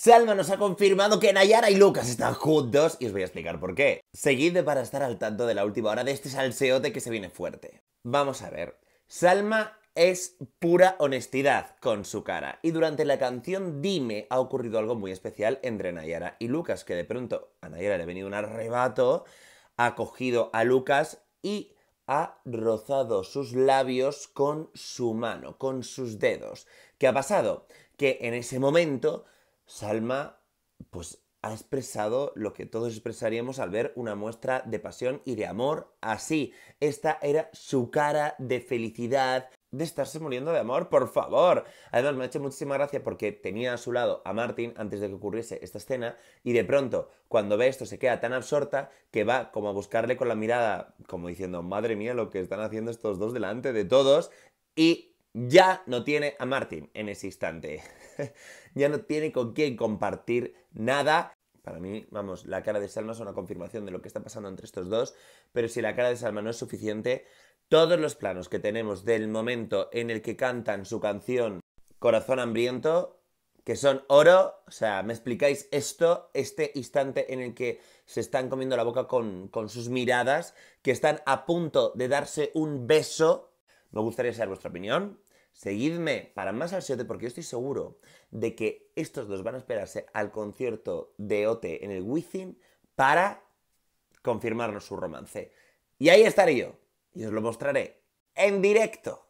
Salma nos ha confirmado que Nayara y Lucas están juntos y os voy a explicar por qué. Seguid para estar al tanto de la última hora de este salseote que se viene fuerte. Vamos a ver. Salma es pura honestidad con su cara. Y durante la canción Dime ha ocurrido algo muy especial entre Nayara y Lucas, que de pronto a Nayara le ha venido un arrebato, ha cogido a Lucas y ha rozado sus labios con su mano, con sus dedos. ¿Qué ha pasado? Que en ese momento Salma, pues ha expresado lo que todos expresaríamos al ver una muestra de pasión y de amor así. Esta era su cara de felicidad, de estarse muriendo de amor, por favor. Además, me ha hecho muchísima gracia porque tenía a su lado a Martin antes de que ocurriese esta escena y de pronto, cuando ve esto, se queda tan absorta que va como a buscarle con la mirada, como diciendo, madre mía, lo que están haciendo estos dos delante de todos y ya no tiene a Martin en ese instante. ya no tiene con quién compartir nada. Para mí, vamos, la cara de Salma es una confirmación de lo que está pasando entre estos dos, pero si la cara de Salma no es suficiente, todos los planos que tenemos del momento en el que cantan su canción Corazón Hambriento, que son oro, o sea, me explicáis esto, este instante en el que se están comiendo la boca con, con sus miradas, que están a punto de darse un beso, me gustaría saber vuestra opinión. Seguidme para más al Siete porque yo estoy seguro de que estos dos van a esperarse al concierto de Ote en el Within para confirmarnos su romance. Y ahí estaré yo. Y os lo mostraré en directo.